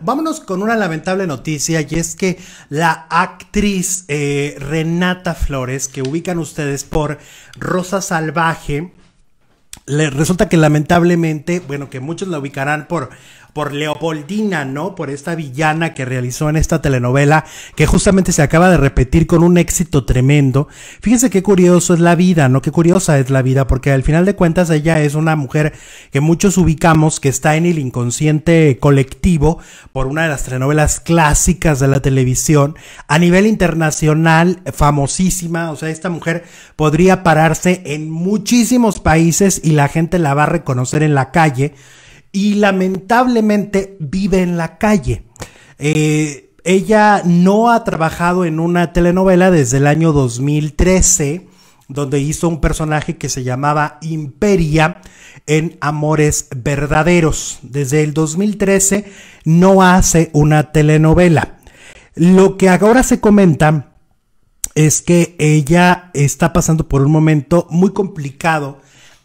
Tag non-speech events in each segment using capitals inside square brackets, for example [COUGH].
Vámonos con una lamentable noticia y es que la actriz eh, Renata Flores, que ubican ustedes por Rosa Salvaje, le resulta que lamentablemente, bueno, que muchos la ubicarán por por Leopoldina, ¿no? Por esta villana que realizó en esta telenovela que justamente se acaba de repetir con un éxito tremendo. Fíjense qué curioso es la vida, ¿no? Qué curiosa es la vida, porque al final de cuentas ella es una mujer que muchos ubicamos que está en el inconsciente colectivo por una de las telenovelas clásicas de la televisión a nivel internacional, famosísima, o sea, esta mujer podría pararse en muchísimos países y la gente la va a reconocer en la calle y lamentablemente vive en la calle. Eh, ella no ha trabajado en una telenovela desde el año 2013, donde hizo un personaje que se llamaba Imperia en Amores Verdaderos. Desde el 2013 no hace una telenovela. Lo que ahora se comenta es que ella está pasando por un momento muy complicado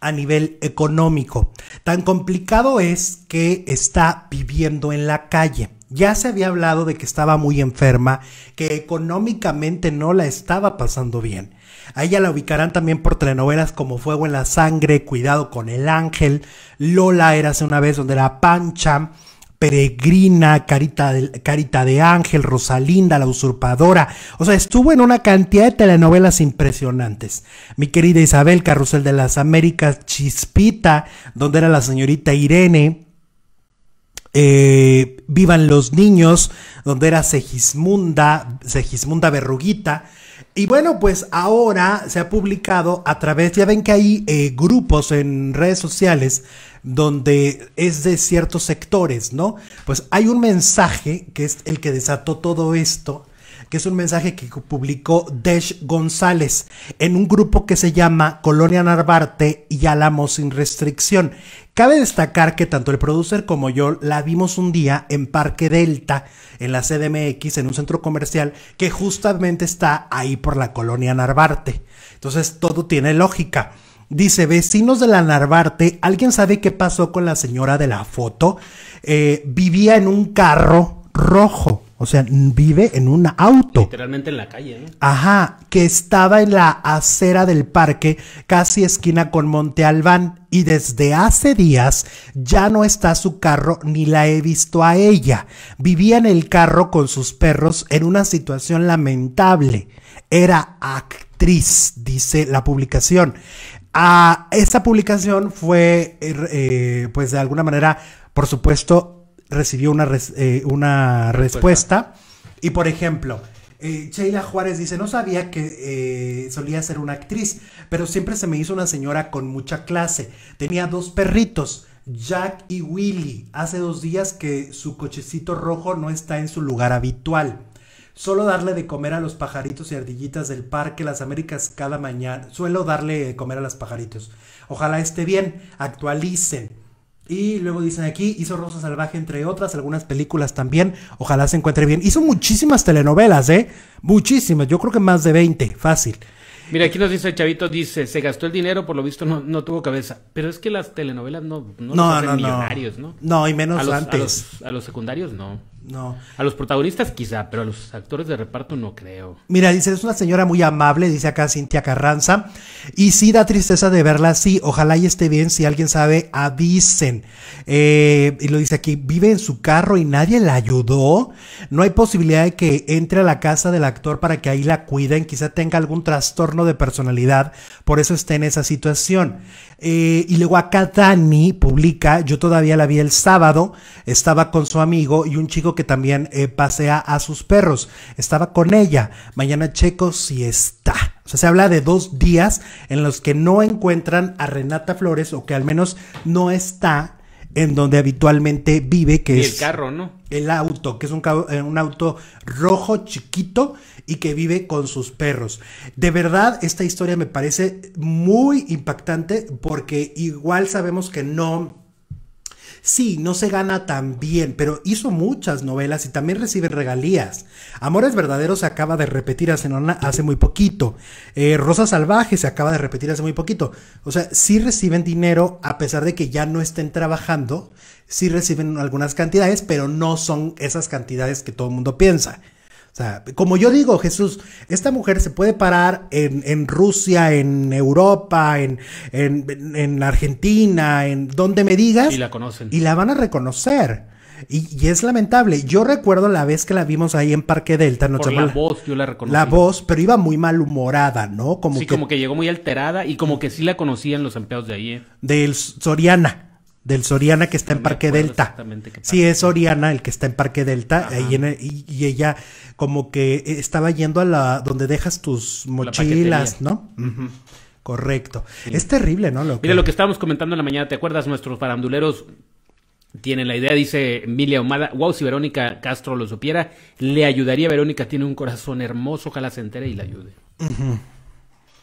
a nivel económico. Tan complicado es que está viviendo en la calle. Ya se había hablado de que estaba muy enferma, que económicamente no la estaba pasando bien. A ella la ubicarán también por telenovelas como Fuego en la Sangre, Cuidado con el Ángel, Lola era hace una vez donde era pancha, Peregrina, Carita de, Carita de Ángel, Rosalinda, La Usurpadora. O sea, estuvo en una cantidad de telenovelas impresionantes. Mi querida Isabel, Carrusel de las Américas, Chispita, donde era la señorita Irene. Eh, Vivan los niños, donde era Segismunda, Segismunda Berruguita. Y bueno, pues ahora se ha publicado a través, ya ven que hay eh, grupos en redes sociales donde es de ciertos sectores, ¿no? Pues hay un mensaje que es el que desató todo esto, que es un mensaje que publicó Desh González en un grupo que se llama Colonia Narvarte y Álamo sin restricción. Cabe destacar que tanto el producer como yo la vimos un día en Parque Delta, en la CDMX, en un centro comercial que justamente está ahí por la colonia Narvarte. Entonces todo tiene lógica. Dice, vecinos de la Narvarte, ¿alguien sabe qué pasó con la señora de la foto? Eh, vivía en un carro rojo, o sea, vive en un auto. Literalmente en la calle. ¿eh? Ajá, que estaba en la acera del parque, casi esquina con Monte Albán, y desde hace días ya no está su carro ni la he visto a ella. Vivía en el carro con sus perros en una situación lamentable. Era actriz, dice la publicación. A ah, esa publicación fue, er, eh, pues de alguna manera, por supuesto, recibió una, eh, una respuesta. Y por ejemplo, eh, Sheila Juárez dice, no sabía que solía ser una actriz, pero siempre se me hizo una señora con mucha clase. Tenía dos perritos. Jack y Willy, hace dos días que su cochecito rojo no está en su lugar habitual. Solo darle de comer a los pajaritos y ardillitas del Parque Las Américas cada mañana. Suelo darle de comer a los pajaritos. Ojalá esté bien. Actualicen. Y luego dicen aquí, hizo Rosa Salvaje, entre otras, algunas películas también. Ojalá se encuentre bien. Hizo muchísimas telenovelas, ¿eh? Muchísimas. Yo creo que más de 20. Fácil. Mira, aquí nos dice el Chavito, dice, se gastó el dinero, por lo visto no, no tuvo cabeza. Pero es que las telenovelas no, no, no, millonarios, ¿no? No, y menos a los, antes. a los, secundarios no. No. A los protagonistas quizá, pero a los actores de reparto no creo. Mira, dice, es una señora muy amable, dice acá Cintia Carranza. Y sí da tristeza de verla, así, ojalá y esté bien, si alguien sabe, avisen. Eh, y lo dice aquí, vive en su carro y nadie la ayudó. No hay posibilidad de que entre a la casa del actor para que ahí la cuiden, quizá tenga algún trastorno de personalidad, por eso esté en esa situación. Eh, y luego acá Dani publica, yo todavía la vi el sábado, estaba con su amigo y un chico que también eh, pasea a sus perros. Estaba con ella. Mañana checo si está. O sea, se habla de dos días en los que no encuentran a Renata Flores o que al menos no está en donde habitualmente vive, que es... El carro, ¿no? El auto, que es un, eh, un, auto rojo chiquito y que vive con sus perros. De verdad, esta historia me parece muy impactante porque igual sabemos que no Sí, no se gana tan bien, pero hizo muchas novelas y también recibe regalías. Amores Verdaderos se acaba de repetir hace, muy poquito. Eh, Rosa Salvaje se acaba de repetir hace muy poquito. O sea, sí reciben dinero a pesar de que ya no estén trabajando. Sí reciben algunas cantidades, pero no son esas cantidades que todo el mundo piensa. O sea, como yo digo, Jesús, esta mujer se puede parar en, en Rusia, en Europa, en, en, en, Argentina, en donde me digas. Y la conocen. Y la van a reconocer. Y, y, es lamentable. Yo recuerdo la vez que la vimos ahí en Parque Delta. No la voz, yo la reconocí. La voz, pero iba muy malhumorada, ¿no? Como sí, como que llegó muy alterada y como que sí la conocían los empleados de ahí. De ¿eh? Del Soriana del Soriana que está en Parque Delta. Sí, es Soriana el que está en Parque Delta ahí y, ella como que estaba yendo a la donde dejas tus mochilas, ¿no? Correcto. Es terrible, ¿no? Mira lo que estábamos comentando en la mañana, ¿te acuerdas? Nuestros faranduleros tienen la idea, dice Emilia Humada, wow, si Verónica Castro lo supiera, le ayudaría. Verónica tiene un corazón hermoso, ojalá se entere y la ayude.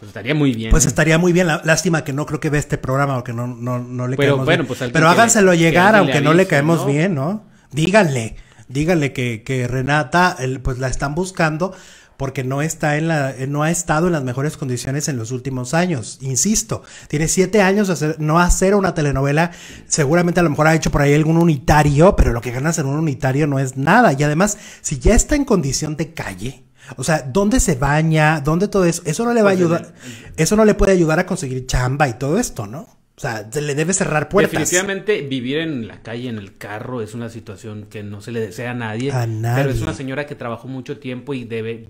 Pues estaría muy bien. Pues ¿eh? estaría muy bien. Lástima que no creo que vea este programa o que no, no, no le Pero, caemos bien. Pues, pero háganselo llegar, aunque no le caemos bien, ¿no? Díganle, díganle que, Renata, pues la están buscando porque no está en la, eh, no ha estado en las mejores condiciones en los últimos años. Insisto, tiene siete años hacer, no hacer una telenovela. Seguramente a lo mejor ha hecho por ahí algún unitario, pero lo que ganas en un unitario no es nada. Y además, si ya está en condición de calle, o sea, ¿dónde se baña? ¿Dónde todo eso? Eso no le va a pues ayudar. Eso no le puede ayudar a conseguir chamba y todo esto, ¿no? O sea, le debe cerrar puertas. Definitivamente vivir en la calle, en el carro, es una situación que no se le desea a nadie. A nadie. Pero es una señora que trabajó mucho tiempo y debe,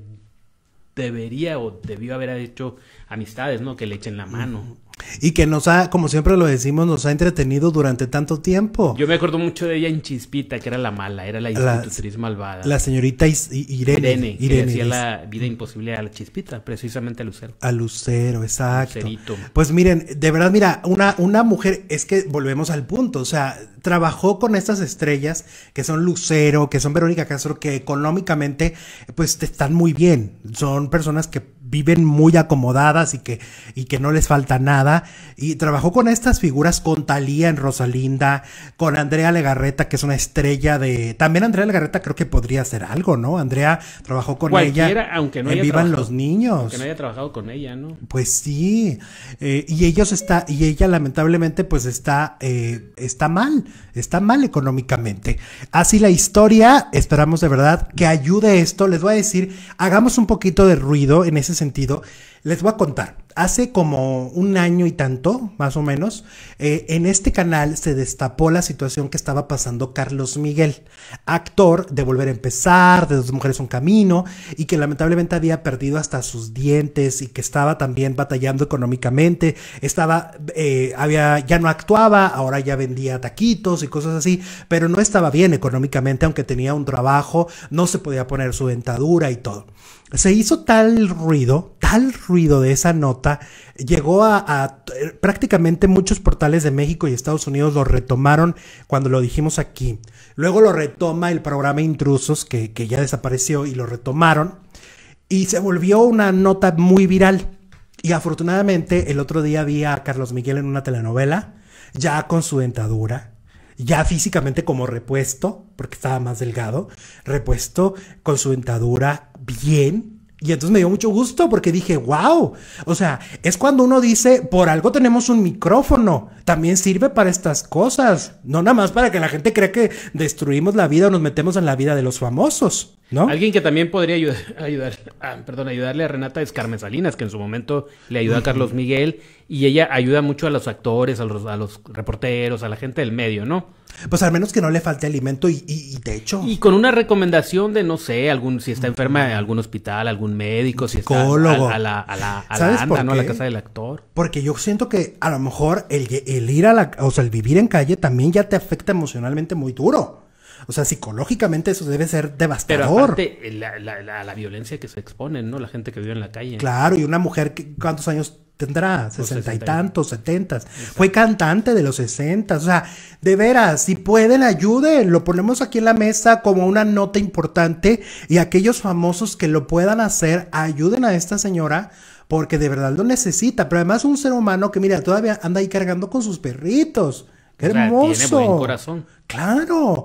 debería o debió haber hecho amistades, ¿no? Que le echen la mano. Y que nos ha, como siempre lo decimos, nos ha entretenido durante tanto tiempo. Yo me acuerdo mucho de ella en Chispita, que era la mala, era la institutriz malvada. La señorita Irene. Irene, que hacía la vida imposible a la Chispita, precisamente a Lucero. A Lucero, exacto. Lucerito. Pues miren, de verdad, mira, una, una mujer, es que volvemos al punto, o sea, trabajó con estas estrellas que son Lucero, que son Verónica Castro, que económicamente, pues están muy bien. Son personas que viven muy acomodadas y que, y que no les falta nada. Y trabajó con estas figuras, con Talía en Rosalinda, con Andrea Legarreta, que es una estrella de... También Andrea Legarreta creo que podría hacer algo, ¿no? Andrea trabajó con ella aunque no Vivan los Niños. Aunque no haya trabajado con ella, ¿no? Pues sí. Eh, y ellos está, y ella lamentablemente pues está, eh, está mal, está mal económicamente. Así la historia, esperamos de verdad que ayude esto. Les voy a decir, hagamos un poquito de ruido en ese sentido, les voy a contar hace como un año y tanto, más o menos, eh, en este canal se destapó la situación que estaba pasando Carlos Miguel, actor de Volver a Empezar, de Dos Mujeres Un Camino, y que lamentablemente había perdido hasta sus dientes y que estaba también batallando económicamente, estaba, eh, había, ya no actuaba, ahora ya vendía taquitos y cosas así, pero no estaba bien económicamente, aunque tenía un trabajo, no se podía poner su dentadura y todo. Se hizo tal ruido, tal ruido de esa nota, llegó a, eh, prácticamente muchos portales de México y Estados Unidos lo retomaron cuando lo dijimos aquí. Luego lo retoma el programa Intrusos, que, que ya desapareció, y lo retomaron. Y se volvió una nota muy viral. Y afortunadamente el otro día vi a Carlos Miguel en una telenovela, ya con su dentadura, ya físicamente como repuesto, porque estaba más delgado, repuesto con su dentadura bien, y entonces me dio mucho gusto porque dije, wow, o sea, es cuando uno dice, por algo tenemos un micrófono, también sirve para estas cosas, no nada más para que la gente crea que destruimos la vida o nos metemos en la vida de los famosos. Alguien que también podría ayudar, [LAUGHS] ah, perdón, ayudarle a Renata es Carmen Salinas, que en su momento le ayuda a Carlos Miguel y ella ayuda mucho a los actores, a los, reporteros, a la gente del medio, ¿no? Pues al menos que no le falte alimento y, techo. Y con una recomendación de, no sé, algún si está enferma en algún hospital, algún médico, si está a, la, casa del actor. Porque yo siento que a lo mejor el, el ir a la, o sea, el vivir en calle también ya te afecta emocionalmente muy duro. O sea, psicológicamente eso debe ser devastador. Pero aparte, eh, la, la, violencia que se exponen, ¿no? La gente que vive en la calle. Claro, y una mujer, que, ¿cuántos años tendrá? Sesenta y tantos, setentas. Fue cantante de los sesentas. O sea, de veras, si pueden, ayuden. Lo ponemos aquí en la mesa como una nota importante y aquellos famosos que lo puedan hacer, ayuden a esta señora porque de verdad lo necesita. Pero además un ser humano que, mira, todavía anda ahí cargando con sus perritos. ¡Qué hermoso! Tiene buen corazón. Claro.